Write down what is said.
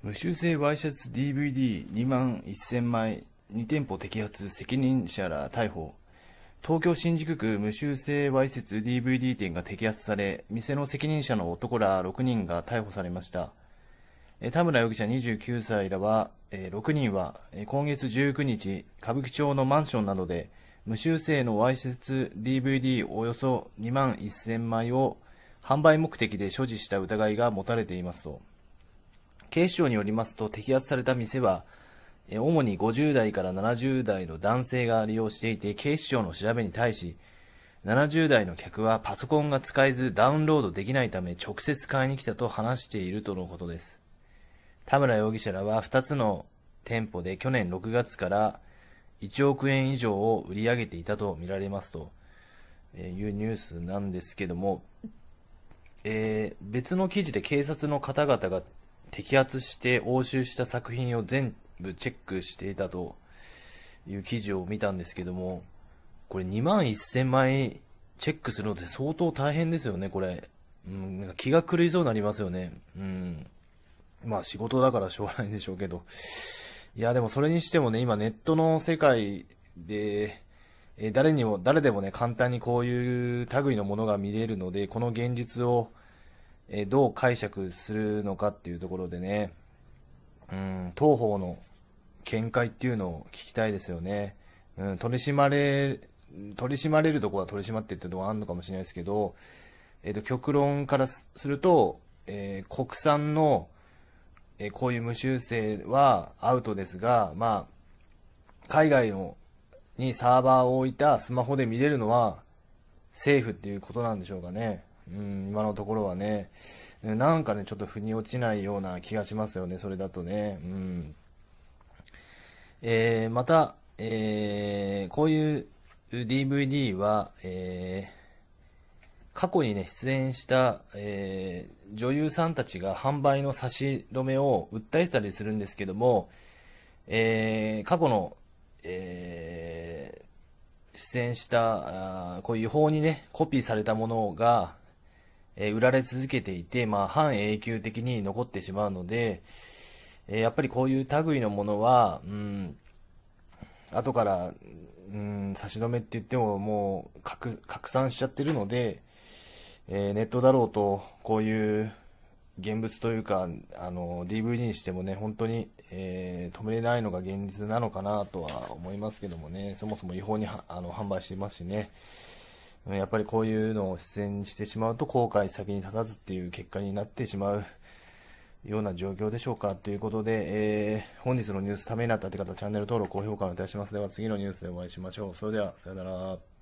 無修正ワイシャツ DVD2 万1000枚2店舗摘発責任者ら逮捕東京新宿区無修正わいせつ DVD 店が摘発され店の責任者の男ら6人が逮捕されました田村容疑者29歳らは6人は今月19日歌舞伎町のマンションなどで無修正のわいせつ DVD およそ2万1000枚を販売目的で所持した疑いが持たれていますと警視庁によりますと、摘発された店は、主に50代から70代の男性が利用していて、警視庁の調べに対し、70代の客はパソコンが使えずダウンロードできないため直接買いに来たと話しているとのことです。田村容疑者らは2つの店舗で去年6月から1億円以上を売り上げていたとみられますというニュースなんですけども、えー、別の記事で警察の方々が摘発して押収した作品を全部チェックしていたという記事を見たんですけども、これ2万1000枚チェックするのって相当大変ですよね、これ。うん、なんか気が狂いそうになりますよね。うん。まあ仕事だからしょうがないんでしょうけど。いや、でもそれにしてもね、今ネットの世界で、え誰にも、誰でもね、簡単にこういう類のものが見れるので、この現実をえどう解釈するのかっていうところでね、うん、当方の見解っていうのを聞きたいですよね。うん、取り締まれ、取り締まれるとこは取り締まってっていうところがあるのかもしれないですけど、えっ、ー、と、極論からすると、えー、国産の、えー、こういう無修正はアウトですが、まあ、海外のにサーバーを置いたスマホで見れるのはセーフっていうことなんでしょうかね。うん、今のところはね、なんかね、ちょっと腑に落ちないような気がしますよね、それだとね。うん。えー、また、えー、こういう DVD は、えー、過去にね、出演した、えー、女優さんたちが販売の差し止めを訴えてたりするんですけども、えー、過去の、えー、出演した、あこういう法にね、コピーされたものが、え売られ続けていて、まあ、半永久的に残ってしまうので、えやっぱりこういう類のものは、うん、後から、うん、差し止めって言ってももう拡散しちゃってるので、えー、ネットだろうと、こういう現物というか、あの、DVD にしてもね、本当に、えー、止めれないのが現実なのかなとは思いますけどもね、そもそも違法にあの販売してますしね、やっぱりこういうのを出演してしまうと後悔先に立たずっていう結果になってしまうような状況でしょうかということで、えー、本日のニュースためになったという方チャンネル登録、高評価お願いします。では次のニュースでお会いしましょう。それでは、さよなら。